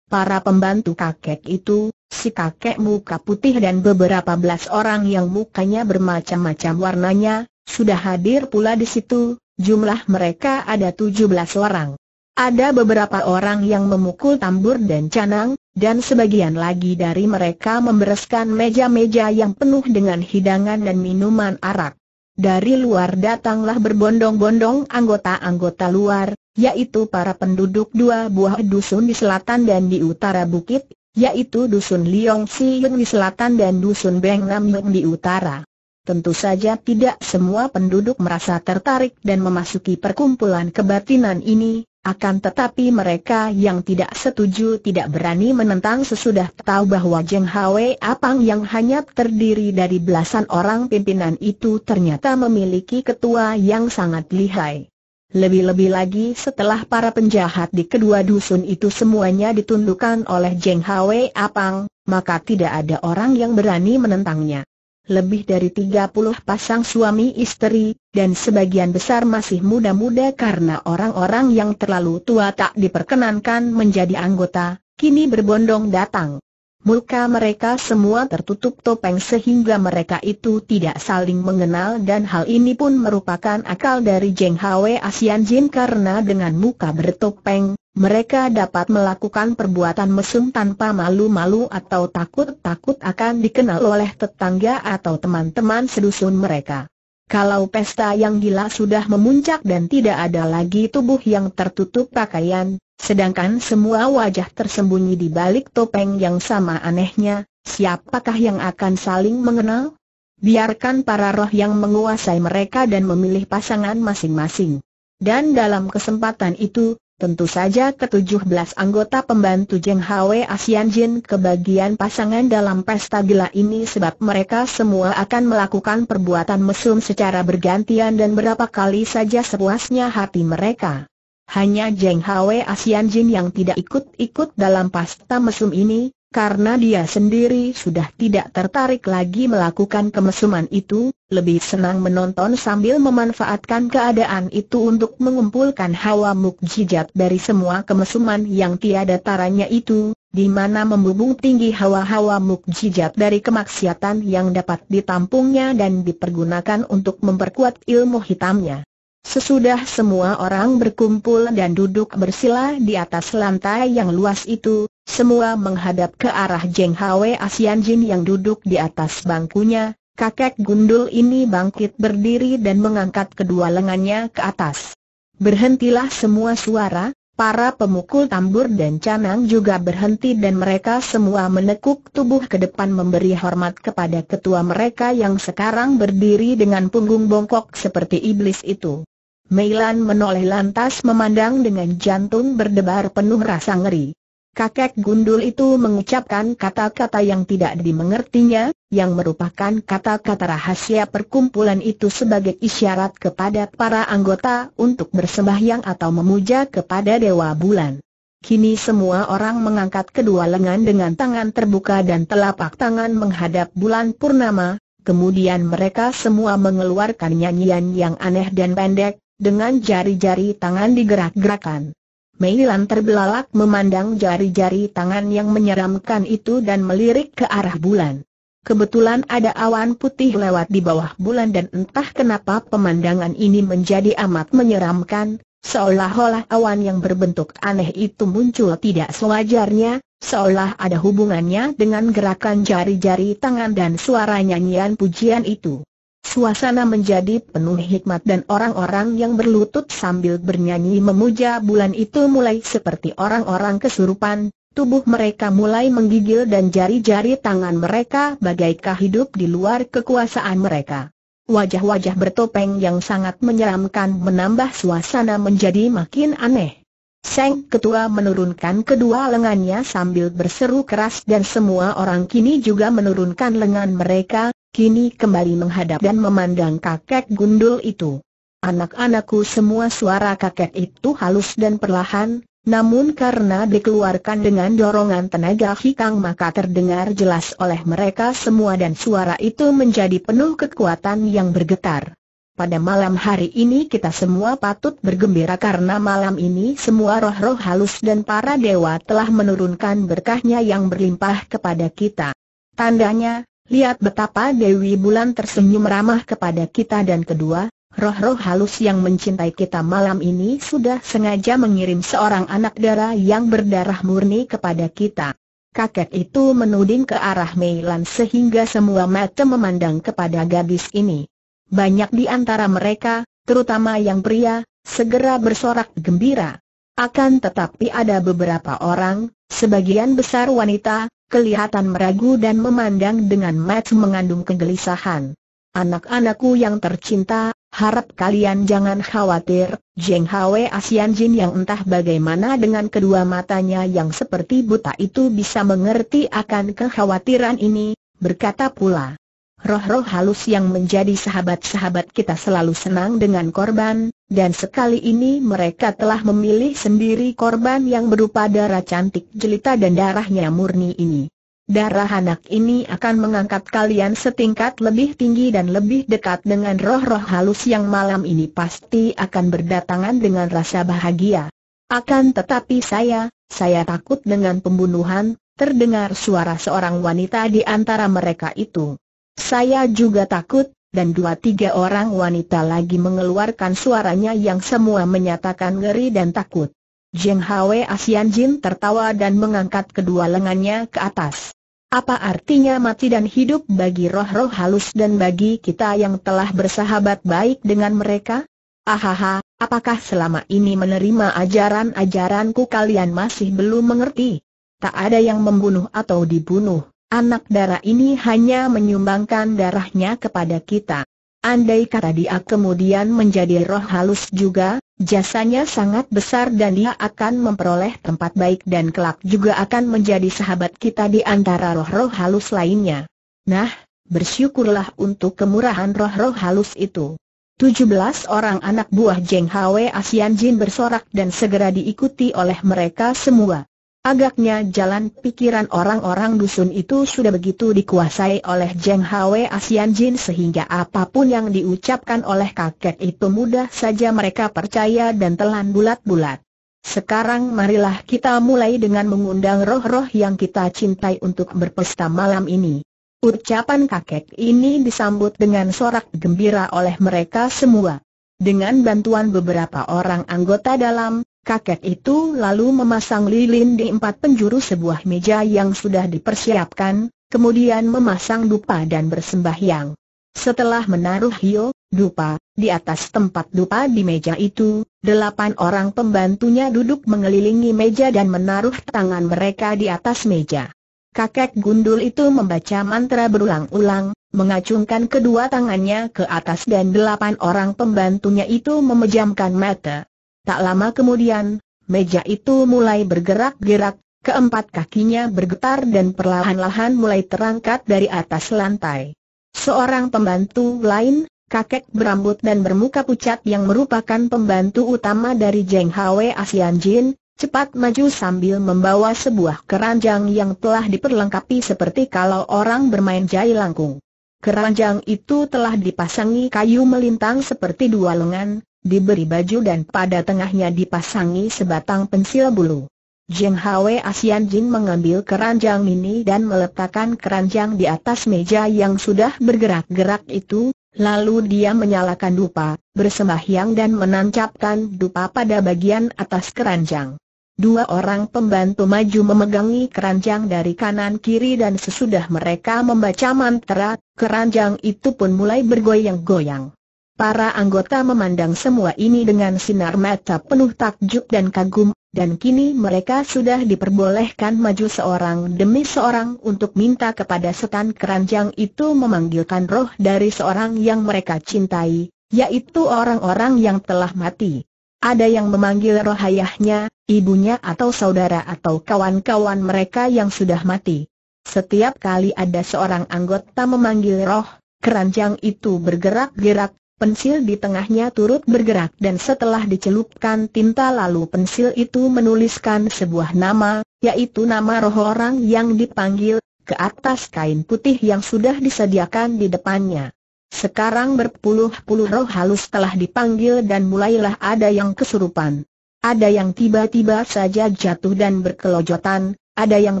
[SPEAKER 1] Para pembantu kakek itu, si kakek muka putih dan beberapa belas orang yang mukanya bermacam-macam warnanya, sudah hadir pula di situ, jumlah mereka ada tujuh belas orang. Ada beberapa orang yang memukul tambur dan canang, dan sebagian lagi dari mereka membereskan meja-meja yang penuh dengan hidangan dan minuman arak. Dari luar datanglah berbondong-bondong anggota-anggota luar, yaitu para penduduk dua buah dusun di selatan dan di utara bukit, yaitu dusun Liong Siyun di selatan dan dusun Beng Nam Yung di utara. Tentu saja tidak semua penduduk merasa tertarik dan memasuki perkumpulan kebatinan ini, akan tetapi mereka yang tidak setuju tidak berani menentang sesudah tahu bahwa Jeng Hwe Apang yang hanya terdiri dari belasan orang pimpinan itu ternyata memiliki ketua yang sangat lihai. Lebih-lebih lagi setelah para penjahat di kedua dusun itu semuanya ditundukkan oleh Jeng Hwe Apang, maka tidak ada orang yang berani menentangnya lebih dari 30 pasang suami istri, dan sebagian besar masih muda-muda karena orang-orang yang terlalu tua tak diperkenankan menjadi anggota, kini berbondong datang. Muka mereka semua tertutup topeng sehingga mereka itu tidak saling mengenal dan hal ini pun merupakan akal dari Jeng Hwe Asian Jin karena dengan muka bertopeng, mereka dapat melakukan perbuatan mesum tanpa malu-malu atau takut-takut akan dikenal oleh tetangga atau teman-teman sedusun mereka. Kalau pesta yang gila sudah memuncak dan tidak ada lagi tubuh yang tertutup pakaian, sedangkan semua wajah tersembunyi di balik topeng yang sama anehnya, siapakah yang akan saling mengenal? Biarkan para roh yang menguasai mereka dan memilih pasangan masing-masing. Dan dalam kesempatan itu, Tentu saja ke-17 anggota pembantu Jeng Hwe Asian Jin kebagian pasangan dalam pesta gila ini sebab mereka semua akan melakukan perbuatan mesum secara bergantian dan berapa kali saja sepuasnya hati mereka. Hanya Jeng Hwe Asian Jin yang tidak ikut-ikut dalam pesta mesum ini, karena dia sendiri sudah tidak tertarik lagi melakukan kemesuman itu, lebih senang menonton sambil memanfaatkan keadaan itu untuk mengumpulkan hawa mukjizat dari semua kemesuman yang tiada taranya itu, di mana membubung tinggi hawa-hawa mukjizat dari kemaksiatan yang dapat ditampungnya dan dipergunakan untuk memperkuat ilmu hitamnya. Sesudah semua orang berkumpul dan duduk bersila di atas lantai yang luas itu, semua menghadap ke arah Jeng Hwe Asian Jin yang duduk di atas bangkunya, kakek gundul ini bangkit berdiri dan mengangkat kedua lengannya ke atas. Berhentilah semua suara, para pemukul tambur dan canang juga berhenti dan mereka semua menekuk tubuh ke depan memberi hormat kepada ketua mereka yang sekarang berdiri dengan punggung bongkok seperti iblis itu. Meilan menoleh lantas memandang dengan jantung berdebar penuh rasa ngeri. Kakek gundul itu mengucapkan kata-kata yang tidak dimengertinya, yang merupakan kata-kata rahasia perkumpulan itu sebagai isyarat kepada para anggota untuk bersembahyang atau memuja kepada Dewa Bulan. Kini semua orang mengangkat kedua lengan dengan tangan terbuka dan telapak tangan menghadap bulan purnama, kemudian mereka semua mengeluarkan nyanyian yang aneh dan pendek, dengan jari-jari tangan digerak-gerakan. Meilan terbelalak memandang jari-jari tangan yang menyeramkan itu dan melirik ke arah bulan. Kebetulan ada awan putih lewat di bawah bulan dan entah kenapa pemandangan ini menjadi amat menyeramkan, seolah-olah awan yang berbentuk aneh itu muncul tidak sewajarnya, seolah ada hubungannya dengan gerakan jari-jari tangan dan suara nyanyian pujian itu. Suasana menjadi penuh hikmat dan orang-orang yang berlutut sambil bernyanyi memuja bulan itu mulai seperti orang-orang kesurupan, tubuh mereka mulai menggigil dan jari-jari tangan mereka bagaikah hidup di luar kekuasaan mereka. Wajah-wajah bertopeng yang sangat menyeramkan menambah suasana menjadi makin aneh. Seng ketua menurunkan kedua lengannya sambil berseru keras dan semua orang kini juga menurunkan lengan mereka, Kini kembali menghadap dan memandang kakek gundul itu. Anak-anakku semua suara kakek itu halus dan perlahan, namun karena dikeluarkan dengan dorongan tenaga hikang maka terdengar jelas oleh mereka semua dan suara itu menjadi penuh kekuatan yang bergetar. Pada malam hari ini kita semua patut bergembira karena malam ini semua roh-roh halus dan para dewa telah menurunkan berkahnya yang berlimpah kepada kita. Tandanya, Lihat betapa Dewi Bulan tersenyum ramah kepada kita dan kedua, roh-roh halus yang mencintai kita malam ini sudah sengaja mengirim seorang anak darah yang berdarah murni kepada kita. Kakek itu menuding ke arah Meilan sehingga semua mata memandang kepada gadis ini. Banyak di antara mereka, terutama yang pria, segera bersorak gembira. Akan tetapi ada beberapa orang, sebagian besar wanita, kelihatan meragu dan memandang dengan mata mengandung kegelisahan. Anak-anakku yang tercinta, harap kalian jangan khawatir, Jeng Hwe Asian Jin yang entah bagaimana dengan kedua matanya yang seperti buta itu bisa mengerti akan kekhawatiran ini, berkata pula. Roh-roh halus yang menjadi sahabat-sahabat kita selalu senang dengan korban, dan sekali ini mereka telah memilih sendiri korban yang berupa darah cantik jelita dan darahnya murni ini. Darah anak ini akan mengangkat kalian setingkat lebih tinggi dan lebih dekat dengan roh-roh halus yang malam ini pasti akan berdatangan dengan rasa bahagia. Akan tetapi saya, saya takut dengan pembunuhan, terdengar suara seorang wanita di antara mereka itu. Saya juga takut, dan dua tiga orang wanita lagi mengeluarkan suaranya yang semua menyatakan ngeri dan takut. Jeng Hwe Asian Jin tertawa dan mengangkat kedua lengannya ke atas. Apa artinya mati dan hidup bagi roh-roh halus dan bagi kita yang telah bersahabat baik dengan mereka? Ahaha, apakah selama ini menerima ajaran-ajaranku kalian masih belum mengerti? Tak ada yang membunuh atau dibunuh. Anak darah ini hanya menyumbangkan darahnya kepada kita. Andai kata dia kemudian menjadi roh halus juga, jasanya sangat besar dan dia akan memperoleh tempat baik dan kelak juga akan menjadi sahabat kita di antara roh-roh halus lainnya. Nah, bersyukurlah untuk kemurahan roh-roh halus itu. 17 orang anak buah Jeng Hwe Asian Jin bersorak dan segera diikuti oleh mereka semua. Agaknya jalan pikiran orang-orang dusun itu sudah begitu dikuasai oleh Jeng Hwe Asian Jin sehingga apapun yang diucapkan oleh kakek itu mudah saja mereka percaya dan telan bulat-bulat. Sekarang marilah kita mulai dengan mengundang roh-roh yang kita cintai untuk berpesta malam ini. Ucapan kakek ini disambut dengan sorak gembira oleh mereka semua. Dengan bantuan beberapa orang anggota dalam, Kakek itu lalu memasang lilin di empat penjuru sebuah meja yang sudah dipersiapkan, kemudian memasang dupa dan bersembahyang. Setelah menaruh hio, dupa, di atas tempat dupa di meja itu, delapan orang pembantunya duduk mengelilingi meja dan menaruh tangan mereka di atas meja. Kakek gundul itu membaca mantra berulang-ulang, mengacungkan kedua tangannya ke atas dan delapan orang pembantunya itu memejamkan mata. Tak lama kemudian, meja itu mulai bergerak-gerak, keempat kakinya bergetar dan perlahan-lahan mulai terangkat dari atas lantai. Seorang pembantu lain, kakek berambut dan bermuka pucat yang merupakan pembantu utama dari Jeng Hwe Asian Jin, cepat maju sambil membawa sebuah keranjang yang telah diperlengkapi seperti kalau orang bermain jai langkung. Keranjang itu telah dipasangi kayu melintang seperti dua lengan, diberi baju dan pada tengahnya dipasangi sebatang pensil bulu. Jeng Hwe Asian Jin mengambil keranjang mini dan meletakkan keranjang di atas meja yang sudah bergerak-gerak itu, lalu dia menyalakan dupa, bersembahyang dan menancapkan dupa pada bagian atas keranjang. Dua orang pembantu maju memegangi keranjang dari kanan kiri dan sesudah mereka membaca mantra, keranjang itu pun mulai bergoyang-goyang. Para anggota memandang semua ini dengan sinar mata penuh takjub dan kagum, dan kini mereka sudah diperbolehkan maju seorang demi seorang untuk minta kepada setan keranjang itu memanggilkan roh dari seorang yang mereka cintai, yaitu orang-orang yang telah mati. Ada yang memanggil roh ayahnya, ibunya atau saudara atau kawan-kawan mereka yang sudah mati. Setiap kali ada seorang anggota memanggil roh, keranjang itu bergerak-gerak, pensil di tengahnya turut bergerak dan setelah dicelupkan tinta lalu pensil itu menuliskan sebuah nama, yaitu nama roh orang yang dipanggil, ke atas kain putih yang sudah disediakan di depannya. Sekarang berpuluh-puluh roh halus telah dipanggil dan mulailah ada yang kesurupan. Ada yang tiba-tiba saja jatuh dan berkelojotan, ada yang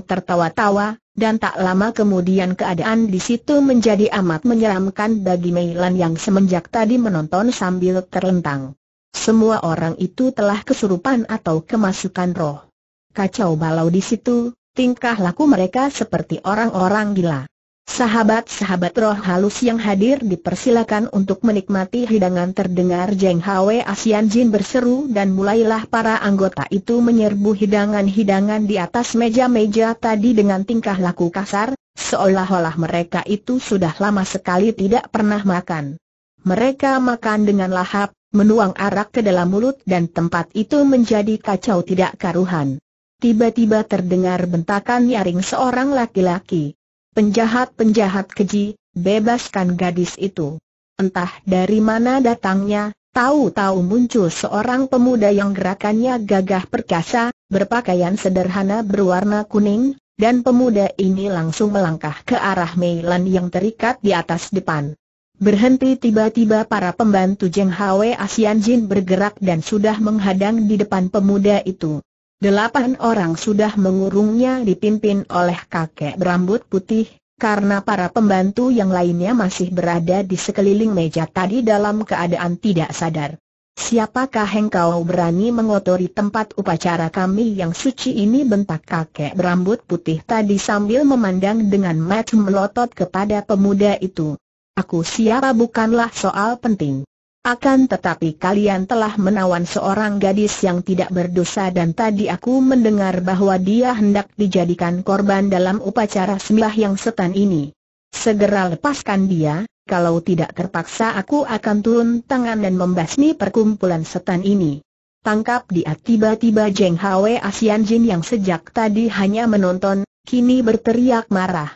[SPEAKER 1] tertawa-tawa, dan tak lama kemudian keadaan di situ menjadi amat menyeramkan bagi Meilan yang semenjak tadi menonton sambil terlentang. Semua orang itu telah kesurupan atau kemasukan roh. Kacau balau di situ, tingkah laku mereka seperti orang-orang gila. Sahabat-sahabat roh halus yang hadir dipersilakan untuk menikmati hidangan terdengar Jeng Hwe Asian Jin berseru dan mulailah para anggota itu menyerbu hidangan-hidangan di atas meja-meja tadi dengan tingkah laku kasar, seolah-olah mereka itu sudah lama sekali tidak pernah makan. Mereka makan dengan lahap, menuang arak ke dalam mulut dan tempat itu menjadi kacau tidak karuhan. Tiba-tiba terdengar bentakan nyaring seorang laki-laki. Penjahat-penjahat keji, bebaskan gadis itu. Entah dari mana datangnya, tahu-tahu muncul seorang pemuda yang gerakannya gagah perkasa, berpakaian sederhana berwarna kuning, dan pemuda ini langsung melangkah ke arah Meilan yang terikat di atas depan. Berhenti tiba-tiba para pembantu Jeng Hwe Asian Jin bergerak dan sudah menghadang di depan pemuda itu. Delapan orang sudah mengurungnya dipimpin oleh kakek berambut putih, karena para pembantu yang lainnya masih berada di sekeliling meja tadi dalam keadaan tidak sadar. Siapakah engkau berani mengotori tempat upacara kami yang suci ini bentak kakek berambut putih tadi sambil memandang dengan mata melotot kepada pemuda itu. Aku siapa bukanlah soal penting. Akan tetapi kalian telah menawan seorang gadis yang tidak berdosa dan tadi aku mendengar bahwa dia hendak dijadikan korban dalam upacara sembah yang setan ini. Segera lepaskan dia, kalau tidak terpaksa aku akan turun tangan dan membasmi perkumpulan setan ini. Tangkap dia tiba-tiba Jeng Hwe Asian Jin yang sejak tadi hanya menonton, kini berteriak marah.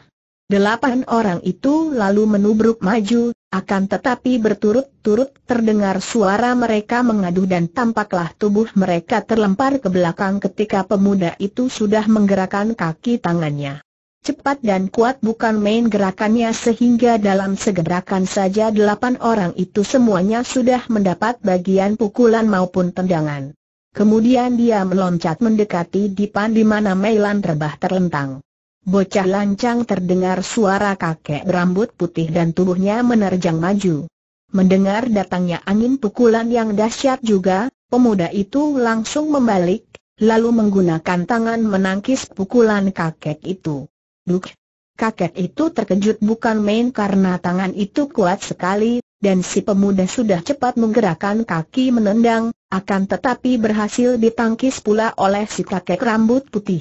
[SPEAKER 1] Delapan orang itu lalu menubruk maju, akan tetapi berturut-turut terdengar suara mereka mengadu dan tampaklah tubuh mereka terlempar ke belakang ketika pemuda itu sudah menggerakkan kaki tangannya. Cepat dan kuat bukan main gerakannya sehingga dalam segerakan saja delapan orang itu semuanya sudah mendapat bagian pukulan maupun tendangan. Kemudian dia meloncat mendekati Dipan di mana Meilan rebah terlentang. Bocah lancang terdengar suara kakek berambut putih dan tubuhnya menerjang maju. Mendengar datangnya angin pukulan yang dahsyat juga, pemuda itu langsung membalik, lalu menggunakan tangan menangkis pukulan kakek itu. Duk! Kakek itu terkejut bukan main karena tangan itu kuat sekali, dan si pemuda sudah cepat menggerakkan kaki menendang, akan tetapi berhasil ditangkis pula oleh si kakek rambut putih.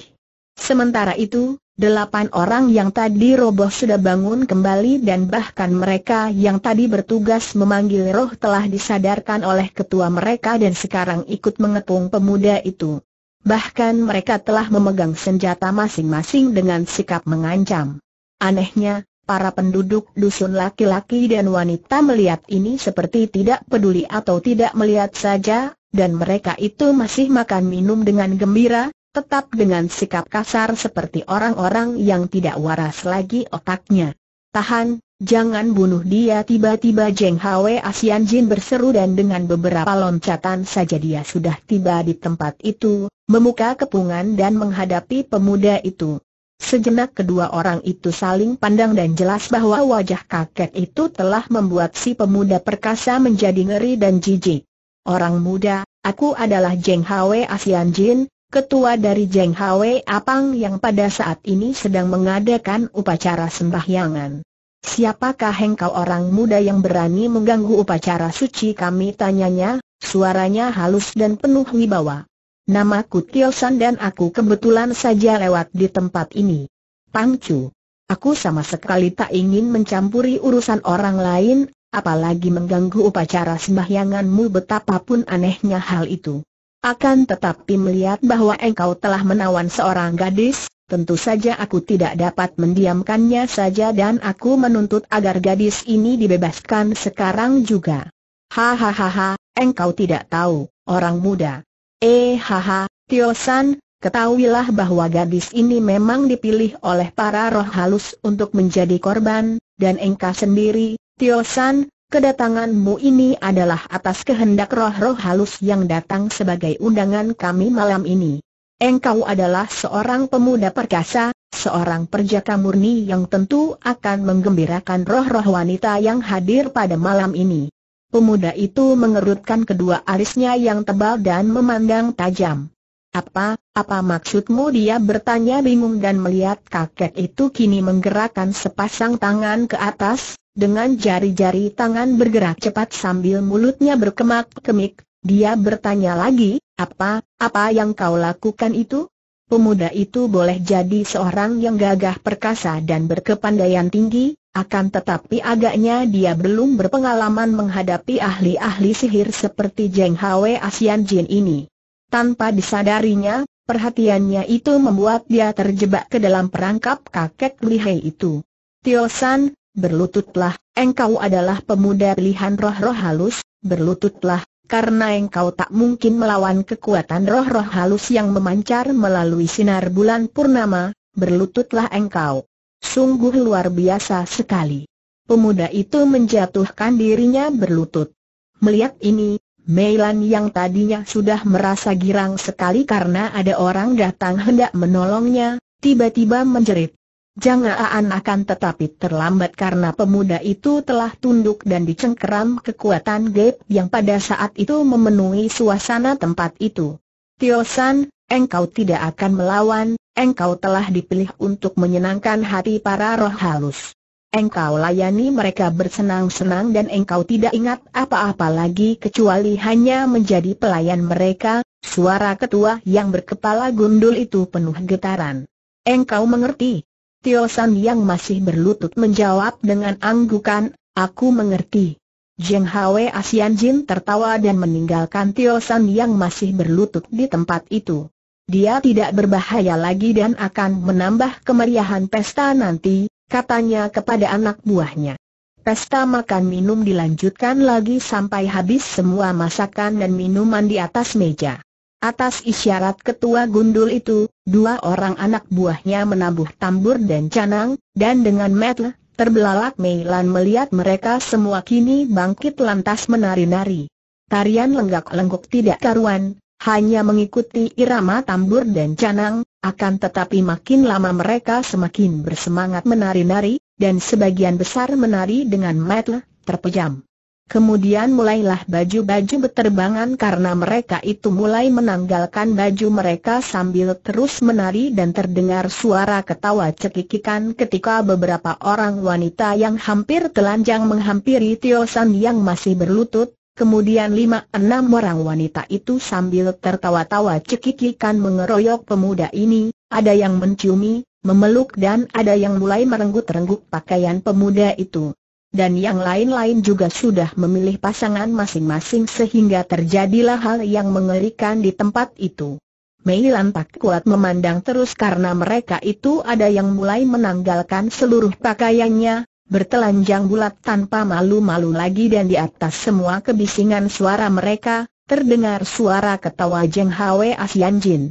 [SPEAKER 1] Sementara itu, Delapan orang yang tadi roboh sudah bangun kembali dan bahkan mereka yang tadi bertugas memanggil roh telah disadarkan oleh ketua mereka dan sekarang ikut mengepung pemuda itu. Bahkan mereka telah memegang senjata masing-masing dengan sikap mengancam. Anehnya, para penduduk dusun laki-laki dan wanita melihat ini seperti tidak peduli atau tidak melihat saja, dan mereka itu masih makan minum dengan gembira, tetap dengan sikap kasar seperti orang-orang yang tidak waras lagi otaknya. Tahan, jangan bunuh dia tiba-tiba Jeng Hwe Asian Jin berseru dan dengan beberapa loncatan saja dia sudah tiba di tempat itu, memuka kepungan dan menghadapi pemuda itu. Sejenak kedua orang itu saling pandang dan jelas bahwa wajah kakek itu telah membuat si pemuda perkasa menjadi ngeri dan jijik. Orang muda, aku adalah Jeng Hwe Asian Jin, ketua dari Jeng Hwe Apang yang pada saat ini sedang mengadakan upacara sembahyangan. Siapakah engkau orang muda yang berani mengganggu upacara suci kami tanyanya, suaranya halus dan penuh wibawa. Namaku Tiosan dan aku kebetulan saja lewat di tempat ini. Pangcu. Aku sama sekali tak ingin mencampuri urusan orang lain, apalagi mengganggu upacara sembahyanganmu betapapun anehnya hal itu. Akan tetapi melihat bahwa engkau telah menawan seorang gadis, tentu saja aku tidak dapat mendiamkannya saja dan aku menuntut agar gadis ini dibebaskan sekarang juga. Hahaha, engkau tidak tahu, orang muda. Eh haha, Tio San, ketahuilah bahwa gadis ini memang dipilih oleh para roh halus untuk menjadi korban, dan engkau sendiri, Tio San, Kedatanganmu ini adalah atas kehendak roh-roh halus yang datang sebagai undangan kami malam ini. Engkau adalah seorang pemuda perkasa, seorang perjaka murni yang tentu akan menggembirakan roh-roh wanita yang hadir pada malam ini. Pemuda itu mengerutkan kedua alisnya yang tebal dan memandang tajam. Apa, apa maksudmu dia bertanya bingung dan melihat kakek itu kini menggerakkan sepasang tangan ke atas, dengan jari-jari tangan bergerak cepat sambil mulutnya berkemak-kemik, dia bertanya lagi, apa, apa yang kau lakukan itu? Pemuda itu boleh jadi seorang yang gagah perkasa dan berkepandaian tinggi, akan tetapi agaknya dia belum berpengalaman menghadapi ahli-ahli sihir seperti Jeng Hwe Asian Jin ini. Tanpa disadarinya, perhatiannya itu membuat dia terjebak ke dalam perangkap kakek lihai itu. Tio San, berlututlah, engkau adalah pemuda pilihan roh-roh halus, berlututlah, karena engkau tak mungkin melawan kekuatan roh-roh halus yang memancar melalui sinar bulan purnama, berlututlah engkau. Sungguh luar biasa sekali. Pemuda itu menjatuhkan dirinya berlutut. Melihat ini, Meilan yang tadinya sudah merasa girang sekali karena ada orang datang hendak menolongnya, tiba-tiba menjerit. Jangaan akan tetapi terlambat karena pemuda itu telah tunduk dan dicengkeram kekuatan Gap yang pada saat itu memenuhi suasana tempat itu. Tio San, engkau tidak akan melawan, engkau telah dipilih untuk menyenangkan hati para roh halus. Engkau layani mereka bersenang-senang dan engkau tidak ingat apa-apa lagi kecuali hanya menjadi pelayan mereka, suara ketua yang berkepala gundul itu penuh getaran. Engkau mengerti? Tio San yang masih berlutut menjawab dengan anggukan, aku mengerti. Jeng Hwe Asian Jin tertawa dan meninggalkan Tio San yang masih berlutut di tempat itu. Dia tidak berbahaya lagi dan akan menambah kemeriahan pesta nanti, katanya kepada anak buahnya. Pesta makan minum dilanjutkan lagi sampai habis semua masakan dan minuman di atas meja. Atas isyarat ketua gundul itu, dua orang anak buahnya menabuh tambur dan canang, dan dengan metel, terbelalak Meilan melihat mereka semua kini bangkit lantas menari-nari. Tarian lenggak lengguk tidak karuan, hanya mengikuti irama tambur dan canang, akan tetapi makin lama mereka semakin bersemangat menari-nari, dan sebagian besar menari dengan metel, terpejam. Kemudian mulailah baju-baju berterbangan karena mereka itu mulai menanggalkan baju mereka sambil terus menari dan terdengar suara ketawa cekikikan ketika beberapa orang wanita yang hampir telanjang menghampiri Tio San yang masih berlutut, kemudian lima enam orang wanita itu sambil tertawa-tawa cekikikan mengeroyok pemuda ini, ada yang menciumi, memeluk dan ada yang mulai merenggut-renggut pakaian pemuda itu dan yang lain-lain juga sudah memilih pasangan masing-masing sehingga terjadilah hal yang mengerikan di tempat itu. Mei lantak kuat memandang terus karena mereka itu ada yang mulai menanggalkan seluruh pakaiannya, bertelanjang bulat tanpa malu-malu lagi dan di atas semua kebisingan suara mereka, terdengar suara ketawa Jeng Hwe Asian Jin.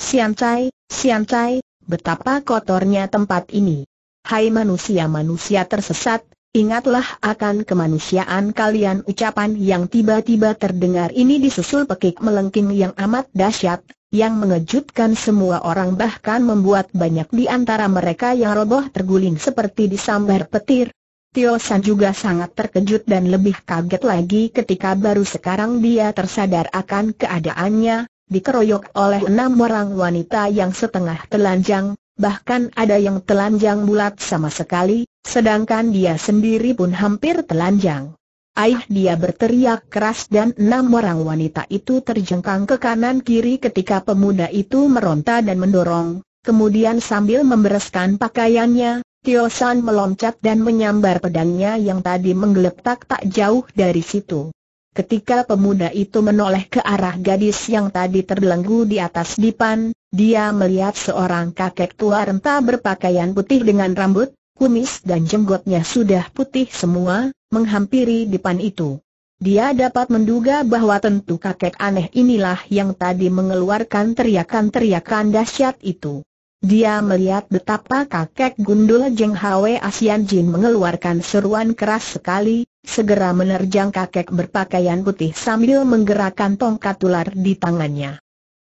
[SPEAKER 1] Sian Chai, Sian Chai, betapa kotornya tempat ini. Hai manusia-manusia tersesat, Ingatlah akan kemanusiaan kalian ucapan yang tiba-tiba terdengar ini disusul pekik melengking yang amat dahsyat, yang mengejutkan semua orang bahkan membuat banyak di antara mereka yang roboh terguling seperti disambar petir. Tio San juga sangat terkejut dan lebih kaget lagi ketika baru sekarang dia tersadar akan keadaannya, dikeroyok oleh enam orang wanita yang setengah telanjang, bahkan ada yang telanjang bulat sama sekali, sedangkan dia sendiri pun hampir telanjang. Aih dia berteriak keras dan enam orang wanita itu terjengkang ke kanan kiri ketika pemuda itu meronta dan mendorong, kemudian sambil membereskan pakaiannya, Tio San meloncat dan menyambar pedangnya yang tadi menggeletak tak jauh dari situ. Ketika pemuda itu menoleh ke arah gadis yang tadi terbelenggu di atas dipan, dia melihat seorang kakek tua renta berpakaian putih dengan rambut, kumis dan jenggotnya sudah putih semua, menghampiri depan itu. Dia dapat menduga bahwa tentu kakek aneh inilah yang tadi mengeluarkan teriakan-teriakan dahsyat itu. Dia melihat betapa kakek gundul Jeng Hwe Asian Jin mengeluarkan seruan keras sekali, segera menerjang kakek berpakaian putih sambil menggerakkan tongkat ular di tangannya.